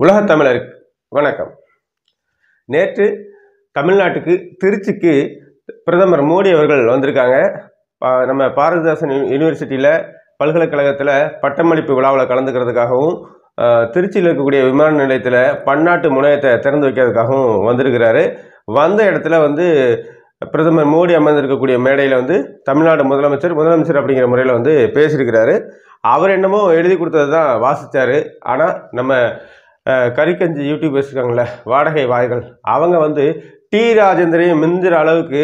உலகத் தமிழர் வணக்கம் நேற்று தமிழ்நாட்டுக்கு திருச்சிக்கு பிரதமர் மோடி அவர்கள் வந்திருக்காங்க நம்ம பாரதிதாசன் யூனிவர்சிட்டியில் பல்கலைக்கழகத்தில் பட்டமளிப்பு விழாவில் கலந்துக்கிறதுக்காகவும் திருச்சியில் இருக்கக்கூடிய விமான நிலையத்தில் பன்னாட்டு முனையத்தை திறந்து வைக்கிறதுக்காகவும் வந்திருக்கிறாரு வந்த இடத்துல வந்து பிரதமர் மோடி அமர்ந்திருக்கக்கூடிய மேடையில் வந்து தமிழ்நாடு முதலமைச்சர் முதலமைச்சர் அப்படிங்கிற முறையில் வந்து பேசியிருக்கிறாரு அவர் என்னமோ எழுதி கொடுத்தது தான் வாசித்தார் ஆனால் நம்ம கறிக்கஞ்சி யூடியூபர்ஸ் இருக்காங்களே வாடகை வாய்கள் அவங்க வந்து டி ராஜேந்திரையும் மிஞ்சுற அளவுக்கு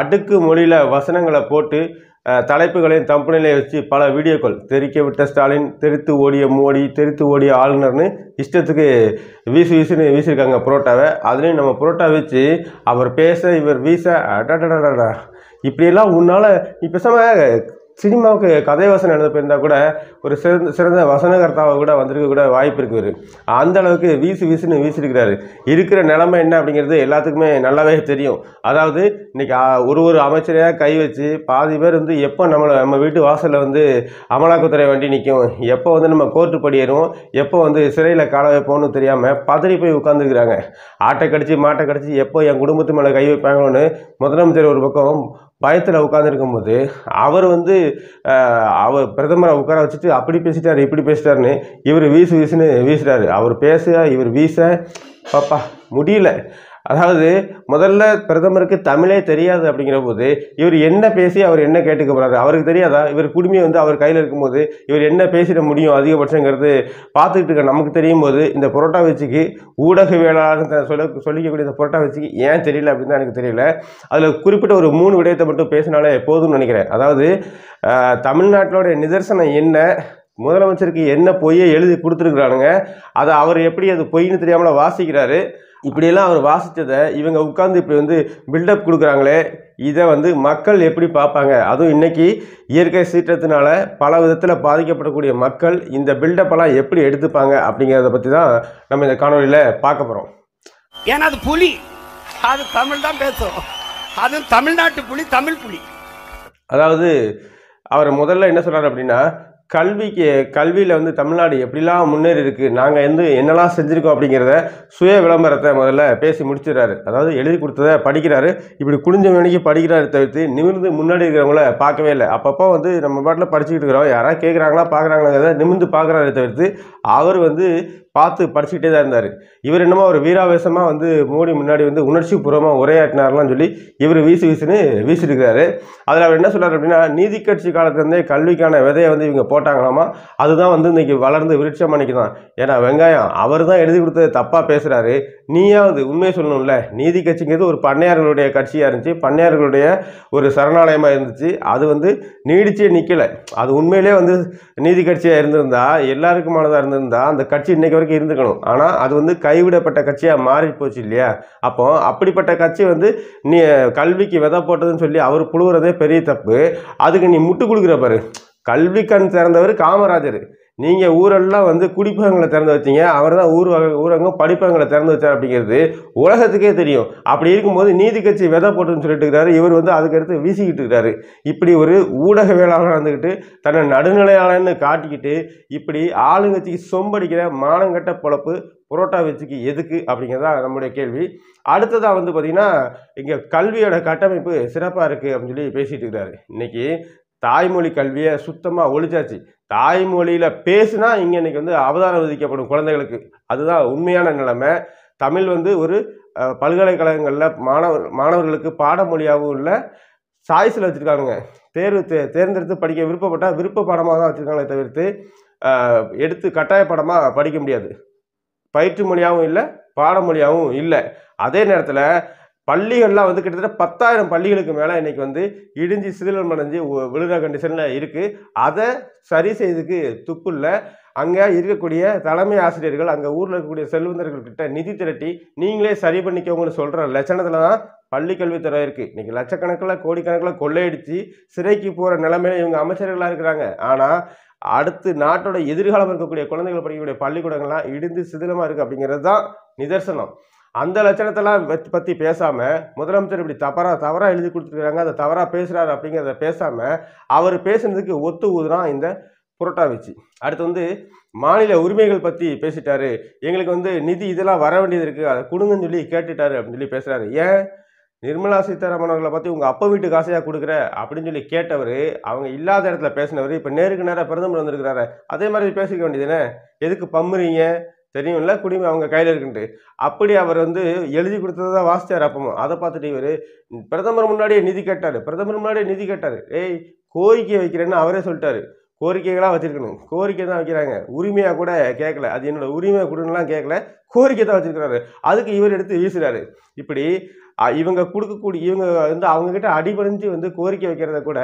அடுக்கு மொழியில் வசனங்களை போட்டு தலைப்புகளையும் தம்பனிலையும் வச்சு பல வீடியோக்கள் தெரிக்க விட்ட ஸ்டாலின் தெரித்து ஓடிய மோடி தெரித்து ஓடிய ஆளுநர்னு இஷ்டத்துக்கு வீசு வீசுன்னு வீசியிருக்காங்க புரோட்டாவை அதுலேயும் நம்ம புரோட்டா வச்சு அவர் பேச இவர் வீச அடடடடா இப்படியெல்லாம் உன்னால் இப்போ பேசாமல் சினிமாவுக்கு கதை வசனம் எழுத போயிருந்தால் கூட ஒரு சிறந்த சிறந்த வசனகர்த்தாவாக கூட வந்திருக்க கூட வாய்ப்பு இருக்குது அந்த அளவுக்கு வீசு வீசுன்னு வீசிருக்கிறாரு இருக்கிற நிலைமை என்ன அப்படிங்கிறது எல்லாத்துக்குமே நல்லாவே தெரியும் அதாவது இன்றைக்கி ஒரு ஒரு அமைச்சரையாக கை வச்சு பாதி பேர் வந்து எப்போ நம்மளை நம்ம வீட்டு வாசலில் வந்து அமலாக்கத்துறை வண்டி நிற்கும் எப்போ வந்து நம்ம கோர்ட்டு படியேறும் எப்போ வந்து சிறையில் கால வைப்போம்னு தெரியாமல் பதறி போய் உட்காந்துருக்குறாங்க ஆட்டை கடிச்சு மாட்டை கடிச்சு எப்போ என் குடும்பத்து மேலே கை வைப்பாங்கன்னு முதலமைச்சர் ஒரு பக்கம் பயத்தில் உட்காந்துருக்கும் போது அவர் வந்து அவர் பிரதமரை உட்கார வச்சுட்டு அப்படி பேசிட்டார் இப்படி பேசிட்டாருன்னு இவர் வீசு வீசுன்னு வீசுகிறாரு அவர் பேச இவர் வீச பாப்பா முடியல அதாவது முதல்ல பிரதமருக்கு தமிழே தெரியாது அப்படிங்கிற போது இவர் என்ன பேசி அவர் என்ன கேட்டுக்க போகிறாரு அவருக்கு தெரியாதா இவர் குடுமையை வந்து அவர் கையில் இருக்கும்போது இவர் என்ன பேசிட முடியும் அதிகபட்சங்கிறது பார்த்துக்கிட்டு இருக்க நமக்கு தெரியும் போது இந்த புரோட்டா வச்சுக்கு ஊடகவியலாளர் சொல்ல சொல்லிக்கக்கூடிய இந்த புரோட்டா வச்சுக்கு ஏன் தெரியல அப்படின்னு தான் எனக்கு தெரியல அதில் குறிப்பிட்ட ஒரு மூணு விடயத்தை மட்டும் பேசினாலே போதும்னு நினைக்கிறேன் அதாவது தமிழ்நாட்டிலோடைய நிதர்சனம் என்ன முதலமைச்சருக்கு என்ன பொய்யை எழுதி கொடுத்துருக்குறானுங்க அதை அவர் எப்படி அது பொய்ன்னு தெரியாமல் வாசிக்கிறாரு இப்படியெல்லாம் அவர் வாசித்ததை இவங்க உட்காந்து இப்படி வந்து பில்டப் கொடுக்குறாங்களே இதை வந்து மக்கள் எப்படி பார்ப்பாங்க அதுவும் இன்றைக்கி இயற்கை சீற்றத்தினால பல விதத்தில் பாதிக்கப்படக்கூடிய மக்கள் இந்த பில்டப்பெல்லாம் எப்படி எடுத்துப்பாங்க அப்படிங்கிறத பற்றி தான் நம்ம இந்த காணொலியில் பார்க்க போகிறோம் ஏன்னா அது புலி அது தமிழ் தான் பேசும் அது தமிழ்நாட்டு புலி தமிழ் புலி அதாவது அவர் முதல்ல என்ன சொல்கிறார் அப்படின்னா கல்விக்கு கல்வியில் வந்து தமிழ்நாடு எப்படிலாம் முன்னேறி இருக்குது நாங்கள் வந்து என்னெல்லாம் செஞ்சுருக்கோம் அப்படிங்கிறத சுய விளம்பரத்தை முதல்ல பேசி முடிச்சிடறாரு அதாவது எழுதி கொடுத்ததை படிக்கிறாரு இப்படி குடிஞ்ச மணிக்கு படிக்கிறாரு தவிர்த்து நிமிர்ந்து முன்னாடி இருக்கிறவங்கள பார்க்கவே இல்லை அப்பப்போ வந்து நம்ம பாட்டில் படிச்சுக்கிட்டு இருக்கிறோம் யாராவது கேட்குறாங்களா பார்க்குறாங்களாங்கிறத நிமிர்ந்து பார்க்குறாரு தவிர்த்து அவர் வந்து பார்த்து படிச்சுக்கிட்டே தான் இருந்தார் இவர் என்னமோ ஒரு வீராவேசமாக வந்து மோடி முன்னாடி வந்து உணர்ச்சி பூர்வமாக உரையாற்றினார்லாம் சொல்லி இவர் வீசு வீசுன்னு வீசிட்டு இருக்கிறாரு அதில் அவர் என்ன சொல்கிறார் அப்படின்னா நீதி கட்சி காலத்துலேருந்தே கல்விக்கான விதையை வந்து இவங்க போட்டாங்களாமா அதுதான் வந்து இன்றைக்கி வளர்ந்து விருட்சம் பண்ணிக்கிறான் ஏன்னா வெங்காயம் அவர் தான் எழுதி கொடுத்தது தப்பாக பேசுகிறாரு நீயாவது உண்மையை சொல்லணும்ல நீதி கட்சிங்கிறது ஒரு பண்ணையார்களுடைய கட்சியாக இருந்துச்சு பண்ணையார்களுடைய ஒரு சரணாலயமாக இருந்துச்சு அது வந்து நீடிச்சே நிற்கலை அது உண்மையிலே வந்து நீதி கட்சியாக இருந்திருந்தா எல்லாருக்குமானதாக இருந்திருந்தா அந்த கட்சி இன்றைக்கி வரைக்கும் இருந்துக்கணும் ஆனால் அது வந்து கைவிடப்பட்ட கட்சியாக மாறி போச்சு இல்லையா அப்போ அப்படிப்பட்ட கட்சி வந்து நீ கல்விக்கு விதை போட்டதுன்னு சொல்லி அவர் புழுகிறதே பெரிய தப்பு அதுக்கு நீ முட்டு கொடுக்குற பாரு கல்வி கண் திறந்தவர் காமராஜர் நீங்கள் ஊரெல்லாம் வந்து குடிப்பகங்களை திறந்து வச்சிங்க அவர் தான் ஊர் ஊரகம் படிப்பகங்களை திறந்து வச்சார் அப்படிங்கிறது உலகத்துக்கே தெரியும் அப்படி இருக்கும்போது நீதி கட்சி விதை போட்டுன்னு சொல்லிட்டு இருக்கிறாரு இவர் வந்து அதுக்கடுத்து வீசிக்கிட்டு இருக்காரு இப்படி ஒரு ஊடக வேளாளர் வந்துக்கிட்டு தன்னை நடுநிலையாளன்னு காட்டிக்கிட்டு இப்படி ஆளுங்கட்சிக்கு சொம்படிக்கிற மானங்கட்ட பொழப்பு புரோட்டா வச்சுக்கு எதுக்கு அப்படிங்கிறதா நம்முடைய கேள்வி அடுத்ததாக வந்து பார்த்திங்கன்னா இங்கே கல்வியோட கட்டமைப்பு சிறப்பாக இருக்குது அப்படின்னு சொல்லி பேசிகிட்டு இருக்கிறாரு இன்றைக்கி தாய்மொழி கல்வியை சுத்தமாக ஒழிச்சாச்சு தாய்மொழியில் பேசுனா இங்கே இன்றைக்கி வந்து அவதானம் விதிக்கப்படும் குழந்தைகளுக்கு அதுதான் உண்மையான நிலைமை தமிழ் வந்து ஒரு பல்கலைக்கழகங்களில் மாணவர் மாணவர்களுக்கு பாடமொழியாகவும் இல்லை சாய்ஸில் வச்சுருக்காங்க தேர்வு தே தேர்ந்தெடுத்து படிக்க விருப்பப்பட்டால் விருப்ப பாடமாக தான் வச்சுருக்காங்களே தவிர்த்து எடுத்து கட்டாய பாடமாக படிக்க முடியாது பயிற்று மொழியாகவும் இல்லை பாடமொழியாகவும் இல்லை அதே நேரத்தில் பள்ளிகள்லாம் வந்து கிட்டத்தட்ட பத்தாயிரம் பள்ளிகளுக்கு மேலே இன்றைக்கி வந்து இடிஞ்சு சிதிலம் அடைஞ்சு விழுகிற கண்டிஷனில் இருக்குது அதை சரி செய்ததுக்கு துப்பு இல்லை அங்கே இருக்கக்கூடிய தலைமை ஆசிரியர்கள் அங்கே ஊரில் இருக்கக்கூடிய செல்வந்தர்கள்கிட்ட நிதி திரட்டி நீங்களே சரி பண்ணிக்கோங்கன்னு சொல்கிற லட்சணத்தில் தான் பள்ளி கல்வித்துறை இருக்குது இன்றைக்கி லட்சக்கணக்கில் கோடிக்கணக்கில் கொள்ளையடித்து சிறைக்கு போகிற நிலைமையில இவங்க அமைச்சர்களாக இருக்கிறாங்க ஆனால் அடுத்து நாட்டோட எதிர்காலம் இருக்கக்கூடிய குழந்தைகள் படிக்கக்கூடிய பள்ளிக்கூடங்கள்லாம் இடிந்து சிதிலமாக இருக்குது அப்படிங்கிறது தான் நிதர்சனம் அந்த லட்சணத்தெல்லாம் பற்றி பேசாமல் முதலமைச்சர் இப்படி தவறாக தவறாக எழுதி கொடுத்துருக்காங்க அதை தவறாக பேசுகிறாரு அப்படிங்கிறத பேசாமல் அவர் பேசுனதுக்கு ஒத்து ஊதுதான் இந்த புரோட்டா வச்சு அடுத்து வந்து மாநில உரிமைகள் பற்றி பேசிட்டார் எங்களுக்கு வந்து நிதி இதெல்லாம் வர வேண்டியது இருக்குது அதை கொடுங்கன்னு சொல்லி கேட்டுட்டாரு அப்படின்னு சொல்லி பேசுகிறாரு ஏன் நிர்மலா சீதாராமன் அவர்களை பற்றி உங்கள் அப்போ வீட்டு காசையாக கொடுக்குற அப்படின்னு சொல்லி கேட்டவர் அவங்க இல்லாத இடத்துல பேசினவர் இப்போ நேருக்கு நேராக பிரதமர் வந்திருக்கிறாரு அதே மாதிரி பேசிக்க வேண்டியதுனே எதுக்கு பம்புறீங்க தெரியும்ல குடிமை அவங்க கையில் இருக்குன்ட்டு அப்படி அவர் வந்து எழுதி கொடுத்தது தான் வாசித்தார் அப்பமும் அதை பார்த்துட்டு இவர் பிரதமர் முன்னாடியே நிதி கேட்டார் பிரதமர் முன்னாடியே நிதி கேட்டார் ஏய் கோரிக்கை வைக்கிறேன்னு அவரே சொல்லிட்டாரு கோரிக்கைகளாக வச்சுருக்கணும் கோரிக்கை தான் வைக்கிறாங்க உரிமையாக கூட கேட்கல அது என்னோடய உரிமை கொடுன்னுலாம் கேட்கல கோரிக்கை தான் வச்சுருக்கிறாரு அதுக்கு இவர் எடுத்து வீசுகிறாரு இப்படி இவங்க கொடுக்கக்கூடிய இவங்க வந்து அவங்கக்கிட்ட அடிபணிஞ்சு வந்து கோரிக்கை வைக்கிறத கூட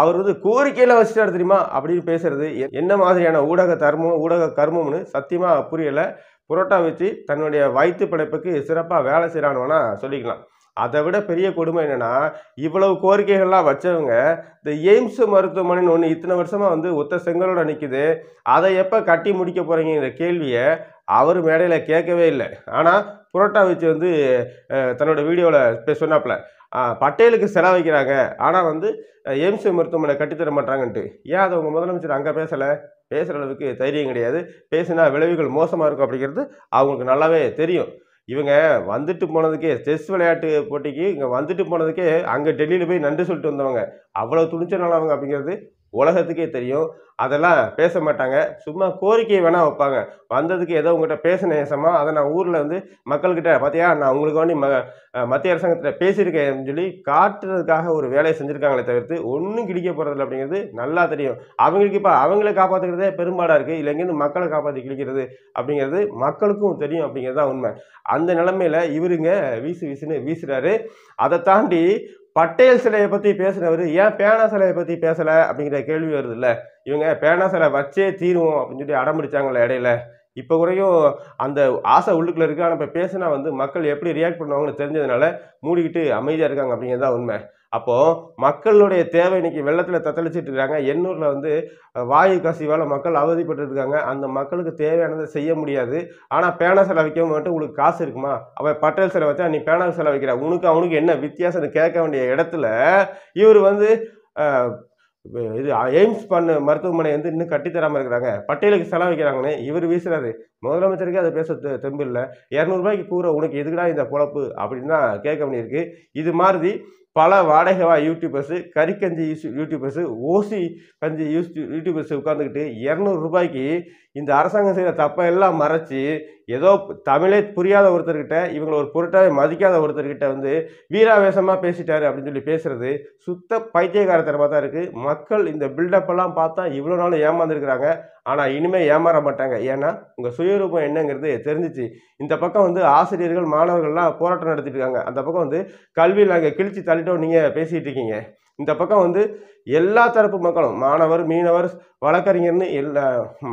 அவர் வந்து கோரிக்கையில் வச்சுட்டாரு தெரியுமா அப்படின்னு பேசுகிறது என்ன மாதிரியான ஊடக தர்மம் ஊடக கர்மம்னு சத்தியமாக புரியலை புரோட்டா வச்சு தன்னுடைய வயிற்று படைப்புக்கு சிறப்பாக வேலை செய்கிறானவனா சொல்லிக்கலாம் அதை விட பெரிய கொடுமை என்னென்னா இவ்வளவு கோரிக்கைகள்லாம் வச்சவங்க இந்த எய்ம்ஸ் மருத்துவமனைன்னு ஒன்று இத்தனை வருஷமாக வந்து ஒத்த செங்கலோட நிற்கிது அதை எப்போ கட்டி முடிக்க போகிறீங்கிற கேள்வியை அவர் மேடையில் கேட்கவே இல்லை ஆனால் புரோட்டா வச்சு வந்து தன்னோட வீடியோவில் சொன்னாப்புல பட்டேலுக்கு செலவைக்கிறாங்க ஆனால் வந்து எய்ம்ஸ் மருத்துவமனை கட்டித்தர மாட்டாங்கன்ட்டு ஏன் அதை உங்கள் முதலமைச்சர் அங்கே பேசலை பேசுகிற அளவுக்கு தைரியம் கிடையாது பேசினா விளைவுகள் மோசமாக இருக்கும் அப்படிங்கிறது அவங்களுக்கு நல்லாவே தெரியும் இவங்க வந்துட்டு போனதுக்கே செஸ் விளையாட்டு போட்டிக்கு இங்கே வந்துட்டு போனதுக்கே அங்கே டெல்லியில் போய் நன்றி சொல்லிட்டு வந்தவங்க அவ்வளோ துணிச்சனால அவங்க அப்படிங்கிறது உலகத்துக்கே தெரியும் அதெல்லாம் பேச மாட்டாங்க சும்மா கோரிக்கை வேணால் வைப்பாங்க வந்ததுக்கு ஏதோ உங்கள்கிட்ட பேசின நேசமாக அதை நான் ஊரில் வந்து மக்கள்கிட்ட பார்த்தியா நான் உங்களுக்கு வேண்டி ம மத்திய அரசாங்கத்தில் பேசியிருக்கேன் சொல்லி காட்டுறதுக்காக ஒரு வேலையை செஞ்சுருக்காங்களே தவிர்த்து ஒன்றும் கிடிக்க போகிறதில்ல அப்படிங்கிறது நல்லா தெரியும் அவங்களுக்கு இப்போ அவங்கள காப்பாற்றுக்கிறதே பெரும்பாடாக இருக்குது இல்லைங்கிறது மக்களை காப்பாற்றி கிடைக்கிறது அப்படிங்கிறது மக்களுக்கும் தெரியும் அப்படிங்கிறது தான் உண்மை அந்த நிலமையில் இவருங்க வீசு வீசுன்னு வீசுகிறாரு அதை தாண்டி பட்டேல் சிலையை பற்றி பேசினவர் ஏன் பேனா சிலையை பற்றி பேசலை அப்படிங்கிற கேள்வி வருது இல்லை இவங்க பேனா சிலை வச்சே தீருவோம் அப்படின்னு சொல்லி பிடிச்சாங்கள இடையில இப்போ குறையும் அந்த ஆசை உள்ளுக்குள்ள இருக்கு ஆனால் இப்போ பேசினா வந்து மக்கள் எப்படி ரியாக்ட் பண்ணுவாங்கன்னு தெரிஞ்சதுனால மூடிக்கிட்டு அமைதியாக இருக்காங்க அப்படிங்கிறது தான் உண்மை அப்போது மக்களுடைய தேவை இன்றைக்கி வெள்ளத்தில் தத்தளிச்சிட்டு இருக்காங்க எண்ணூரில் வந்து வாயு கசிவால் மக்கள் அவதிப்பட்டு இருக்காங்க அந்த மக்களுக்கு தேவையானதை செய்ய முடியாது ஆனால் பேனா செலவு வைக்க மட்டும் உங்களுக்கு காசு இருக்குமா அவன் பட்டேல் செலவு வச்சா நீ பேனா செலவு வைக்கிற உனக்கு அவனுக்கு என்ன வித்தியாசம்னு கேட்க வேண்டிய இடத்துல இவர் வந்து இது எய்ம்ஸ் பண்ண மருத்துவமனை வந்து இன்னும் கட்டித்தராமல் இருக்கிறாங்க பட்டியலுக்கு செலவு வைக்கிறாங்கன்னு இவர் வீசுறாரு முதலமைச்சருக்கு அதை பேச தெம்பு இல்லை இரநூறுபாய்க்கு கூற உனக்கு எதுக்குடா இந்த பொழப்பு அப்படின்னு தான் கேட்க வேண்டியிருக்கு இது மாதிரி பல வாடகைவா யூடியூபர்ஸு கறிக்கஞ்சி யூஸ் யூடியூபர்ஸு ஓசி கஞ்சி யூஸ் யூடியூபர்ஸ் உட்காந்துக்கிட்டு இரநூறுபாய்க்கு இந்த அரசாங்கம் செய்கிற தப்பை எல்லாம் மறைச்சி ஏதோ தமிழே புரியாத ஒருத்தர்கிட்ட இவங்களை ஒரு பொருட்டாக மதிக்காத ஒருத்தர்கிட்ட வந்து வீராவேசமாக பேசிட்டாரு அப்படின்னு சொல்லி பேசுகிறது சுத்த பைத்தியகாரத்தனமாக தான் இருக்குது மக்கள் இந்த பில்டப்பெல்லாம் பார்த்தா இவ்வளோ நாளும் ஏமாந்துருக்குறாங்க ஆனால் இனிமேல் ஏமாற மாட்டாங்க ஏன்னா உங்கள் சுயரூபம் என்னங்கிறது தெரிஞ்சிச்சு இந்த பக்கம் வந்து ஆசிரியர்கள் மாணவர்கள்லாம் போராட்டம் நடத்திட்டு இருக்காங்க அந்த பக்கம் வந்து கல்வியில் அங்கே கிழிச்சு தள்ளி யார்கிட்ட நீங்கள் பேசிகிட்டு இருக்கீங்க இந்த பக்கம் வந்து எல்லா தரப்பு மக்களும் மாணவர் மீனவர் வழக்கறிஞர்னு எல்லா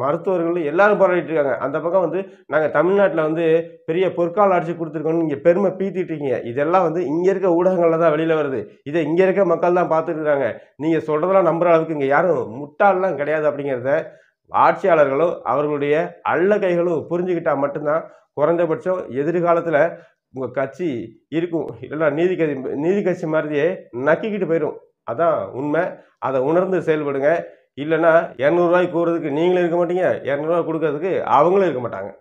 மருத்துவர்கள் எல்லாரும் போராடிட்டு இருக்காங்க அந்த பக்கம் வந்து நாங்கள் தமிழ்நாட்டில் வந்து பெரிய பொற்கால ஆட்சி கொடுத்துருக்கோம்னு இங்கே பெருமை பீத்திட்டு இருக்கீங்க இதெல்லாம் வந்து இங்கே இருக்க ஊடகங்களில் தான் வெளியில் வருது இதை இங்கே இருக்க மக்கள் தான் பார்த்துருக்குறாங்க நீங்கள் சொல்கிறதெல்லாம் நம்புகிற அளவுக்கு இங்கே யாரும் முட்டாளெலாம் கிடையாது அப்படிங்கிறத ஆட்சியாளர்களும் அவர்களுடைய அல்ல கைகளும் புரிஞ்சுக்கிட்டால் மட்டும்தான் குறைந்தபட்சம் எதிர்காலத்தில் உங்கள் கட்சி இருக்கும் இல்லைன்னா நீதி கட்சி நீதி கட்சி மாதிரியே நக்கிக்கிட்டு போயிடும் அதான் உண்மை அதை உணர்ந்து செயல்படுங்க இல்லைன்னா இரநூறுவாய்க்கு கூறுறதுக்கு நீங்களும் இருக்க மாட்டீங்க இரநூறுவா கொடுக்கறதுக்கு அவங்களும் இருக்க மாட்டாங்க